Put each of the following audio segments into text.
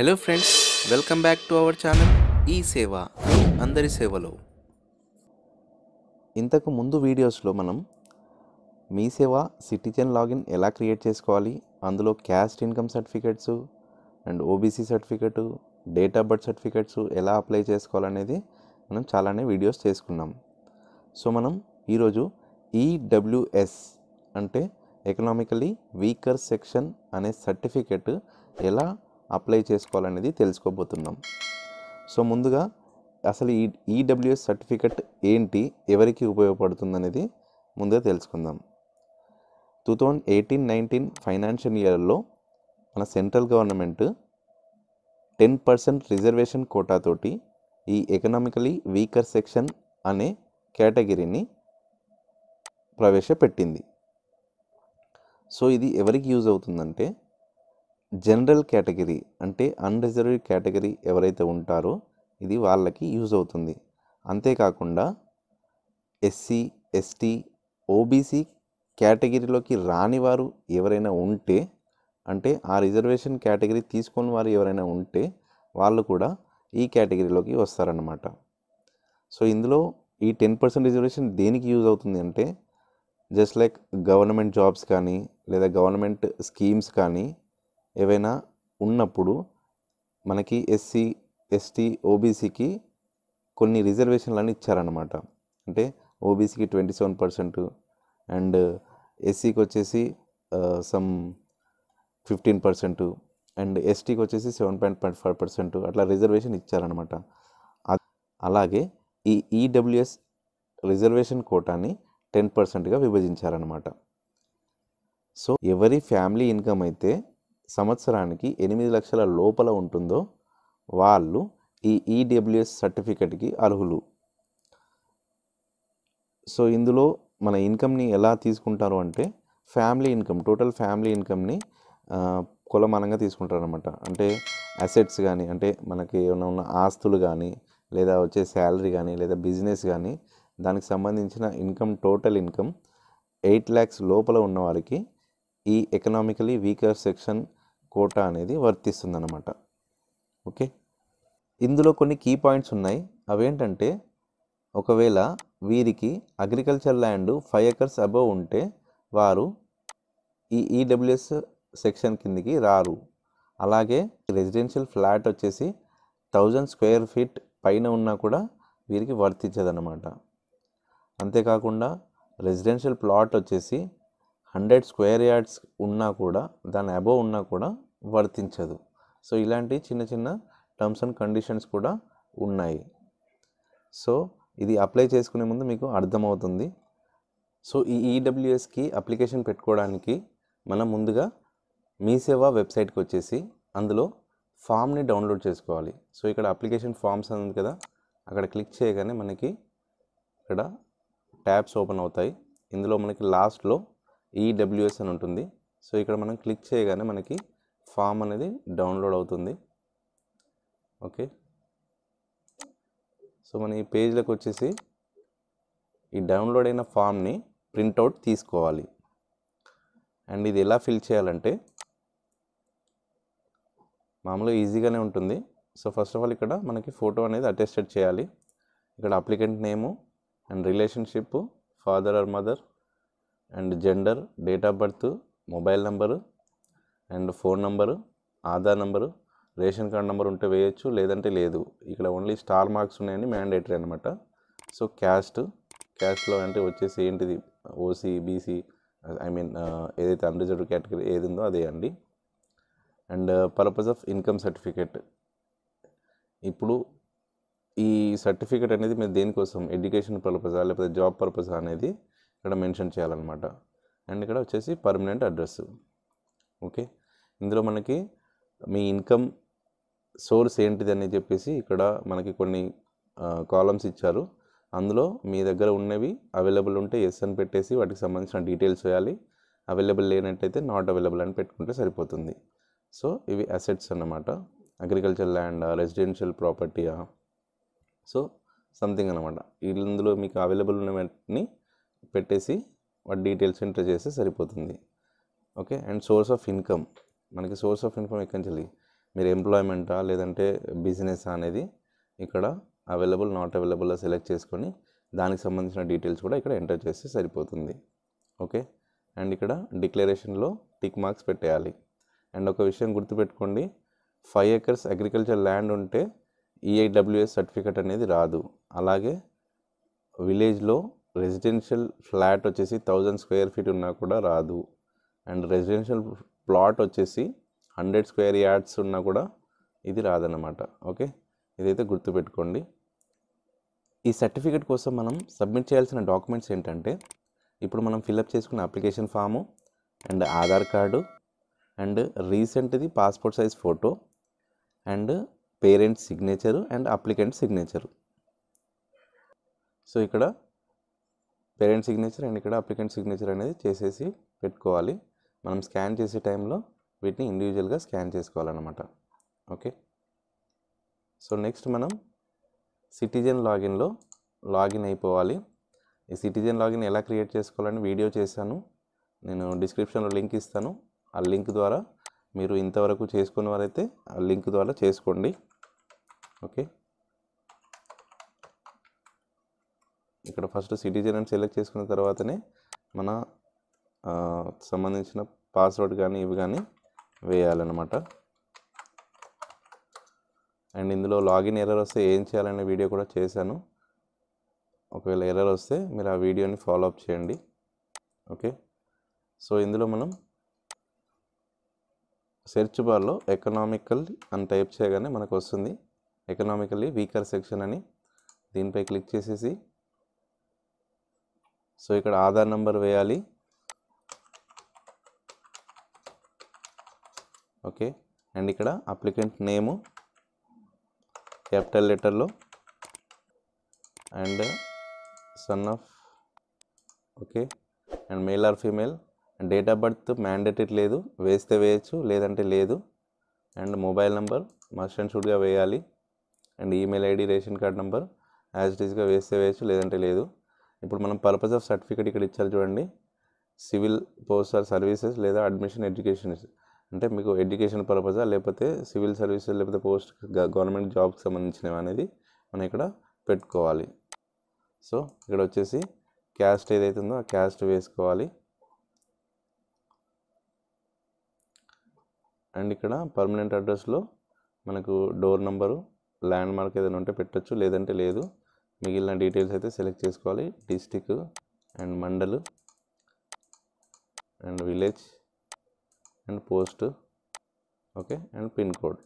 hello friends welcome back to our channel ఈ సేవ అందరి సేవలో ఇంతకు ముందు వీడియోస్లో మనం మీ సేవ సిటిజన్ లాగిన్ ఎలా క్రియేట్ చేసుకోవాలి అందులో caste income certificates and OBC certificate date of birth certificates ఎలా అప్లై చేసుకోవాలనేది మనం చాలానే వీడియోస్ చేసుకున్నాం సో మనం ఈరోజు ఈడబ్ల్యూఎస్ e అంటే ఎకనామికలీ వీకర్ సెక్షన్ అనే సర్టిఫికెట్ ఎలా అప్లై చేసుకోవాలనేది తెలుసుకోబోతున్నాం సో ముందుగా అసలు ఈ ఈడబ్ల్యూఎస్ e సర్టిఫికెట్ ఏంటి ఎవరికి ఉపయోగపడుతుందనేది ముందుగా తెలుసుకుందాం two thousand eighteen nineteen financial ఇయర్లో మన central government ten percent reservation కోటాతోటి ఈ ఎకనామికలీ వీకర్ సెక్షన్ అనే కేటగిరీని ప్రవేశపెట్టింది సో ఇది ఎవరికి యూజ్ అవుతుందంటే జనరల్ కేటగిరీ అంటే అన్రిజర్వ్డ్ కేటగిరీ ఎవరైతే ఉంటారో ఇది వాళ్ళకి యూజ్ అవుతుంది అంతేకాకుండా ఎస్సీ ఎస్టీ ఓబీసీ కేటగిరీలోకి రాని వారు ఎవరైనా ఉంటే అంటే ఆ రిజర్వేషన్ కేటగిరీ తీసుకొని వారు ఎవరైనా ఉంటే వాళ్ళు కూడా ఈ కేటగిరీలోకి వస్తారన్నమాట సో ఇందులో ఈ టెన్ పర్సెంట్ రిజర్వేషన్ దేనికి యూజ్ అవుతుంది అంటే జస్ట్ లైక్ గవర్నమెంట్ జాబ్స్ కానీ లేదా గవర్నమెంట్ స్కీమ్స్ కానీ ఏవైనా ఉన్నప్పుడు మనకి ఎస్సీ ఎస్టీ ఓబీసీకి కొన్ని రిజర్వేషన్లు అని ఇచ్చారనమాట అంటే ఓబీసీకి ట్వంటీ సెవెన్ పర్సెంట్ అండ్ ఎస్సీకి వచ్చేసి సమ్ ఫిఫ్టీన్ పర్సెంట్ అండ్ ఎస్టీకి వచ్చేసి seven point point five percent అట్లా రిజర్వేషన్ ఇచ్చారనమాట అలాగే ఈ ఈడబ్ల్యూఎస్ e రిజర్వేషన్ కోటాని టెన్ పర్సెంట్గా విభజించారనమాట సో ఎవరి ఫ్యామిలీ ఇన్కమ్ అయితే సంవత్సరానికి ఎనిమిది లక్షల లోపల ఉంటుందో వాళ్ళు ఈ ఈడబ్ల్యూఎస్ e సర్టిఫికెట్కి అర్హులు సో ఇందులో మన ఇన్కమ్ని ఎలా తీసుకుంటారు అంటే ఫ్యామిలీ ఇన్కమ్ టోటల్ ఫ్యామిలీ ఇన్కమ్ని కులమానంగా తీసుకుంటారనమాట అంటే అసెట్స్ కానీ అంటే మనకి ఏమైనా ఉన్న ఆస్తులు కానీ లేదా వచ్చే శాలరీ కానీ లేదా బిజినెస్ కానీ దానికి సంబంధించిన income total income eight lakhs లోపల వారికి ఈ ఎకనామికలీ వీకర్ సెక్షన్ కోటా అనేది వర్తిస్తుందన్నమాట ఓకే ఇందులో కొన్ని కీ పాయింట్స్ ఉన్నాయి అవేంటంటే ఒకవేళ వీరికి agriculture land five acres above ఉంటే వారు ఈ ఈడబ్ల్యూఎస్ సెక్షన్ కిందికి రారు అలాగే రెసిడెన్షియల్ ఫ్లాట్ వచ్చేసి థౌజండ్ స్క్వేర్ ఫీట్ పైన ఉన్నా కూడా వీరికి వర్తించదన్నమాట అంతేకాకుండా రెసిడెన్షియల్ ప్లాట్ వచ్చేసి హండ్రెడ్ స్క్వేర్ యార్డ్స్ ఉన్నా కూడా దాని అబవ్ ఉన్నా కూడా వర్తించదు సో ఇలాంటి చిన్న చిన్న టర్మ్స్ అండ్ కండిషన్స్ కూడా ఉన్నాయి సో ఇది అప్లై చేసుకునే ముందు మీకు అర్థమవుతుంది సో ఈ ఈడబ్ల్యూఎస్కి e అప్లికేషన్ పెట్టుకోవడానికి మనం ముందుగా మీ సేవా వెబ్సైట్కి వచ్చేసి అందులో ఫామ్ని డౌన్లోడ్ చేసుకోవాలి సో ఇక్కడ అప్లికేషన్ ఫామ్స్ అని ఉంది కదా అక్కడ క్లిక్ చేయగానే మనకి ఇక్కడ ట్యాబ్స్ ఓపెన్ అవుతాయి ఇందులో మనకి లాస్ట్లో ఈడబ్ల్యూఎస్ e అని ఉంటుంది సో ఇక్కడ మనం క్లిక్ చేయగానే మనకి ఫామ్ అనేది డౌన్లోడ్ అవుతుంది ఓకే సో మన ఈ పేజ్లకు వచ్చేసి ఈ డౌన్లోడ్ అయిన ఫామ్ని ప్రింట్అవుట్ తీసుకోవాలి అండ్ ఇది ఎలా ఫిల్ చేయాలంటే మామూలుగా ఈజీగానే ఉంటుంది సో ఫస్ట్ ఆఫ్ ఆల్ ఇక్కడ మనకి ఫోటో అనేది అటెస్టెడ్ చేయాలి ఇక్కడ applicant name and relationship father or mother and gender date of birth mobile number and phone number Aadhaar number ration card number ఉంటే వేయచ్చు లేదంటే లేదు ఇక్కడ ఓన్లీ స్టార్ మార్క్స్ ఉన్నాయని మ్యాండేటరీ అనమాట సో క్యాస్ట్ క్యాస్ట్లో అంటే వచ్చేసి ఏంటిది ఓసీ బీసీ ఐ మీన్ ఏదైతే అన్రిజర్వ్డ్ కేటగిరీ ఏది ఉందో అదే అండి and purpose of income certificate ఇప్పుడు ఈ సర్టిఫికేట్ అనేది మీరు దేనికోసం ఎడ్యుకేషన్ పర్పసా లేకపోతే జాబ్ పర్పస్ అనేది ఇక్కడ మెన్షన్ చేయాలన్నమాట అండ్ ఇక్కడ వచ్చేసి పర్మనెంట్ అడ్రస్ ఓకే ఇందులో మనకి మీ ఇన్కమ్ సోర్స్ ఏంటిది అని చెప్పేసి ఇక్కడ మనకి కొన్ని కాలమ్స్ ఇచ్చారు అందులో మీ దగ్గర ఉన్నవి అవైలబుల్ ఉంటే ఎస్ అని పెట్టేసి వాటికి సంబంధించిన డీటెయిల్స్ వేయాలి అవైలబుల్ లేనట్టయితే నాట్ అవైలబుల్ అని పెట్టుకుంటే సరిపోతుంది సో ఇవి అసెట్స్ అన్నమాట అగ్రికల్చర్ ల్యాండ్ రెసిడెన్షియల్ ప్రాపర్టీయా సో సంథింగ్ అనమాట ఇందులో మీకు అవైలబుల్ ఉన్న వాటిని పెట్టేసి వాటి డీటెయిల్స్ ఎంటర్ చేస్తే సరిపోతుంది okay and source of income మనకి సోర్స్ ఆఫ్ ఇన్కమ్ ఎక్కడి నుంచి మీరు ఎంప్లాయ్మెంటా లేదంటే బిజినెస్ అనేది ఇక్కడ అవైలబుల్ నాట్ అవైలబుల్లా సెలెక్ట్ చేసుకొని దానికి సంబంధించిన డీటెయిల్స్ కూడా ఇక్కడ ఎంటర్ చేస్తే సరిపోతుంది ఓకే అండ్ ఇక్కడ డిక్లరేషన్లో టిక్ మార్క్స్ పెట్టేయాలి అండ్ ఒక విషయం గుర్తుపెట్టుకోండి ఫైవ్ ఏకర్స్ అగ్రికల్చర్ ల్యాండ్ ఉంటే ఈఐడబ్ల్యూఎస్ సర్టిఫికెట్ అనేది రాదు అలాగే విలేజ్లో రెసిడెన్షియల్ ఫ్లాట్ వచ్చేసి థౌజండ్ స్క్వేర్ ఫీట్ ఉన్నా కూడా రాదు అండ్ రెసిడెన్షియల్ ప్లాట్ వచ్చేసి హండ్రెడ్ స్క్వేర్ యార్డ్స్ ఉన్నా కూడా ఇది రాదన్నమాట ఓకే ఇదైతే గుర్తుపెట్టుకోండి ఈ సర్టిఫికేట్ కోసం మనం సబ్మిట్ చేయాల్సిన డాక్యుమెంట్స్ ఏంటంటే ఇప్పుడు మనం ఫిలప్ చేసుకున్న application form and Aadhaar card and రీసెంట్ది passport size photo and parents signature and applicant signature so ఇక్కడ పేరెంట్ సిగ్నేచర్ అండ్ ఇక్కడ అప్లికెంట్ సిగ్నేచర్ అనేది చేసేసి పెట్టుకోవాలి మనం స్కాన్ చేసే టైంలో వీటిని ఇండివిజువల్గా స్కాన్ చేసుకోవాలన్నమాట ఓకే సో నెక్స్ట్ మనం సిటిజన్ లాగిన్లో లాగిన్ అయిపోవాలి ఈ సిటిజన్ లాగిన్ ఎలా క్రియేట్ చేసుకోవాలని వీడియో చేశాను నేను డిస్క్రిప్షన్లో లింక్ ఇస్తాను ఆ లింక్ ద్వారా మీరు ఇంతవరకు చేసుకున్న వారైతే ఆ లింక్ ద్వారా చేసుకోండి ఓకే ఇక్కడ ఫస్ట్ సిటిజన్ అని సెలెక్ట్ చేసుకున్న తర్వాతనే మన సంబంధించిన పాస్వర్డ్ కానీ ఇవి కానీ వేయాలన్నమాట అండ్ ఇందులో లాగిన్ ఎర్రర్ వస్తే ఏం చేయాలనే వీడియో కూడా చేశాను ఒకవేళ ఎర్రర్ వస్తే మీరు ఆ వీడియోని ఫాలో అప్ చేయండి ఓకే సో ఇందులో మనం సెర్చ్ బార్లో ఎకనామికల్ అని టైప్ చేయగానే మనకు వస్తుంది ఎకనామికల్లీ వీకర్ సెక్షన్ అని దీనిపై క్లిక్ చేసేసి సో ఇక్కడ ఆధార్ నెంబర్ వేయాలి ఓకే అండ్ ఇక్కడ అప్లికెంట్ నేము క్యాపిటల్ లెటర్లో and son of okay and male or female and date of birth mandatory లేదు వేస్తే వేయచ్చు లేదంటే లేదు and mobile number must and షుడ్గా వేయాలి and email ID ration card number as it వేస్తే వేయచ్చు లేదంటే లేదు ఇప్పుడు మనం పర్పస్ ఆఫ్ సర్టిఫికేట్ ఇక్కడ ఇచ్చారు చూడండి సివిల్ ఆర్ సర్వీసెస్ లేదా అడ్మిషన్ ఎడ్యుకేషన్ అంటే మీకు ఎడ్యుకేషన్ పర్పజా లేకపోతే సివిల్ సర్వీస్ లేకపోతే పోస్ట్ గవర్నమెంట్ జాబ్కి సంబంధించినవి అనేది మనం ఇక్కడ పెట్టుకోవాలి సో ఇక్కడ వచ్చేసి క్యాస్ట్ ఏదైతే ఉందో ఆ క్యాస్ట్ వేసుకోవాలి అండ్ ఇక్కడ పర్మనెంట్ అడ్రస్లో మనకు డోర్ నెంబరు ల్యాండ్ మార్క్ ఏదైనా ఉంటే పెట్టచ్చు లేదంటే లేదు మిగిలిన డీటెయిల్స్ అయితే సెలెక్ట్ చేసుకోవాలి district and mandal and village and post okay and pin code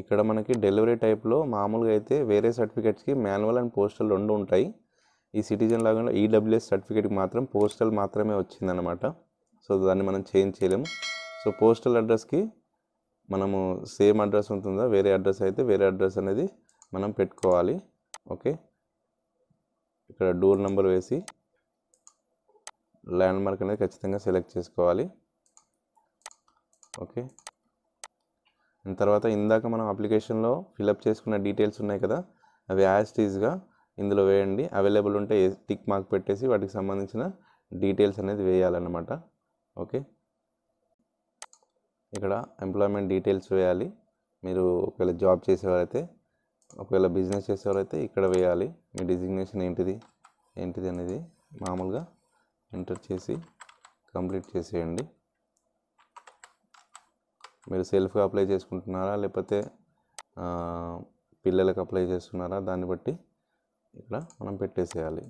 ఇక్కడ మనకి డెలివరీ టైప్లో మామూలుగా అయితే వేరే సర్టిఫికేట్స్కి మాన్యువల్ అండ్ పోస్టల్ రెండు ఉంటాయి ఈ సిటిజన్ లాగా ఈడబ్ల్యూఎస్ సర్టిఫికేట్కి మాత్రం పోస్టల్ మాత్రమే వచ్చిందనమాట సో దాన్ని మనం చేంజ్ చేయలేము సో పోస్టల్ అడ్రస్కి మనము సేమ్ అడ్రస్ ఉంటుందా వేరే అడ్రస్ అయితే వేరే అడ్రస్ అనేది మనం పెట్టుకోవాలి ఓకే ఇక్కడ డోర్ నెంబర్ వేసి ల్యాండ్ మార్క్ అనేది ఖచ్చితంగా సెలెక్ట్ చేసుకోవాలి ఓకే తర్వాత ఇందాక మనం అప్లికేషన్లో ఫిలప్ చేసుకున్న డీటెయిల్స్ ఉన్నాయి కదా అవి యాజ్టీజ్గా ఇందులో వేయండి అవైలబుల్ ఉంటే టిక్ మార్క్ పెట్టేసి వాటికి సంబంధించిన డీటెయిల్స్ అనేది వేయాలన్నమాట ఓకే ఇక్కడ ఎంప్లాయ్మెంట్ డీటెయిల్స్ వేయాలి మీరు ఒకవేళ జాబ్ చేసేవారైతే ఒకవేళ బిజినెస్ చేసేవారైతే ఇక్కడ వేయాలి మీ డిజిగ్నేషన్ ఏంటిది ఏంటిది అనేది మామూలుగా ఎంటర్ చేసి కంప్లీట్ చేసేయండి మీరు సెల్ఫ్గా అప్లై చేసుకుంటున్నారా లేకపోతే పిల్లలకు అప్లై చేస్తున్నారా దాన్ని బట్టి ఇక్కడ మనం పెట్టేసేయాలి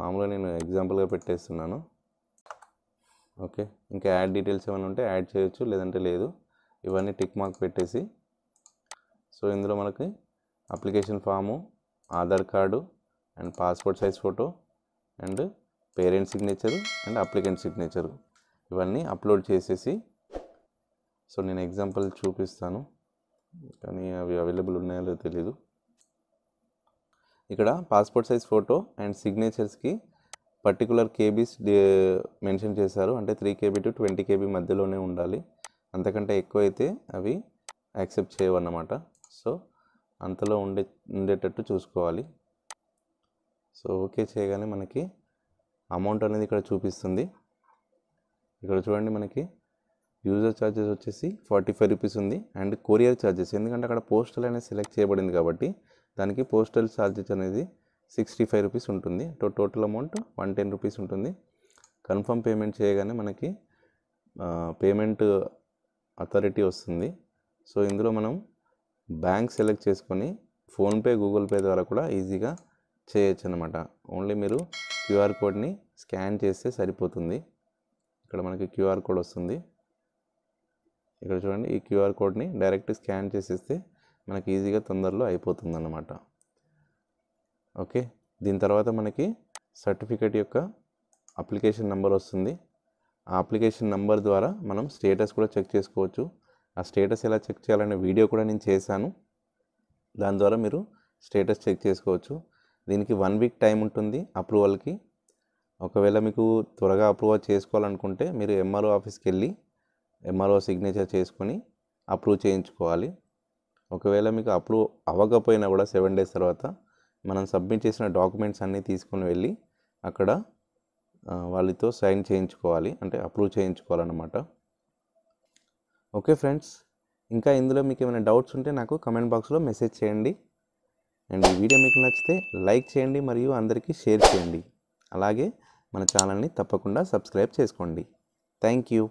మామూలుగా నేను ఎగ్జాంపుల్గా పెట్టేస్తున్నాను ఓకే ఇంకా యాడ్ డీటెయిల్స్ ఏమైనా ఉంటే యాడ్ చేయొచ్చు లేదంటే లేదు ఇవన్నీ టిక్ మార్క్ పెట్టేసి సో ఇందులో మనకి application form Aadhaar card and passport size photo and parent signature and applicant signature ఇవన్నీ అప్లోడ్ చేసేసి సో నేను ఎగ్జాంపుల్ చూపిస్తాను కానీ అవి అవైలబుల్ ఉన్నాయో లేదో తెలీదు ఇక్కడ పాస్పోర్ట్ సైజ్ ఫోటో అండ్ సిగ్నేచర్స్కి పర్టికులర్ కేబీస్ మెన్షన్ చేశారు అంటే three KB to twenty KB మధ్యలోనే ఉండాలి అంతకంటే ఎక్కువ అయితే అవి యాక్సెప్ట్ చేయవన్నమాట సో అంతలో ఉండే ఉండేటట్టు చూసుకోవాలి సో ఓకే చేయగానే మనకి అమౌంట్ అనేది ఇక్కడ చూపిస్తుంది ఇక్కడ చూడండి మనకి యూజర్ ఛార్జెస్ వచ్చేసి ఫార్టీ ఫైవ్ రూపీస్ ఉంది అండ్ కొరియర్ ఛార్జెస్ ఎందుకంటే అక్కడ పోస్టల్ అనేది సెలెక్ట్ చేయబడింది కాబట్టి దానికి పోస్టల్ ఛార్జెస్ అనేది సిక్స్టీ ఫైవ్ రూపీస్ ఉంటుంది total amount one ten rupees ఉంటుంది కన్ఫర్మ్ పేమెంట్ చేయగానే మనకి పేమెంట్ అథారిటీ వస్తుంది సో ఇందులో మనం బ్యాంక్ సెలెక్ట్ చేసుకొని ఫోన్పే గూగుల్ పే ద్వారా కూడా ఈజీగా చేయొచ్చు అనమాట ఓన్లీ మీరు క్యూఆర్ కోడ్ని స్కాన్ చేస్తే సరిపోతుంది ఇక్కడ మనకి క్యూఆర్ కోడ్ వస్తుంది ఇక్కడ చూడండి ఈ క్యూఆర్ కోడ్ని డైరెక్ట్ స్కాన్ చేసేస్తే మనకి ఈజీగా తొందరలో అయిపోతుంది అన్నమాట ఓకే దీని తర్వాత మనకి సర్టిఫికేట్ యొక్క అప్లికేషన్ నెంబర్ వస్తుంది ఆ అప్లికేషన్ నెంబర్ ద్వారా మనం స్టేటస్ కూడా చెక్ చేసుకోవచ్చు ఆ స్టేటస్ ఎలా చెక్ చేయాలనే వీడియో కూడా నేను చేశాను దాని ద్వారా మీరు స్టేటస్ చెక్ చేసుకోవచ్చు దీనికి వన్ వీక్ టైం ఉంటుంది అప్రూవల్కి ఒకవేళ మీకు త్వరగా అప్రూవల్ చేసుకోవాలనుకుంటే మీరు ఎంఆర్ఓ ఆఫీస్కి వెళ్ళి ఎంఆర్ఓ సిగ్నేచర్ చేసుకొని అప్రూవ్ చేయించుకోవాలి ఒకవేళ మీకు అప్రూవ్ అవ్వకపోయినా కూడా సెవెన్ డేస్ తర్వాత మనం సబ్మిట్ చేసిన డాక్యుమెంట్స్ అన్నీ తీసుకుని వెళ్ళి అక్కడ వాళ్ళతో సైన్ చేయించుకోవాలి అంటే అప్రూవ్ చేయించుకోవాలన్నమాట ఓకే ఫ్రెండ్స్ ఇంకా ఇందులో మీకు ఏమైనా డౌట్స్ ఉంటే నాకు కమెంట్ బాక్స్లో మెసేజ్ చేయండి అండ్ ఈ వీడియో మీకు నచ్చితే లైక్ చేయండి మరియు అందరికీ షేర్ చేయండి అలాగే మన ఛానల్ని తప్పకుండా సబ్స్క్రైబ్ చేసుకోండి థ్యాంక్ యూ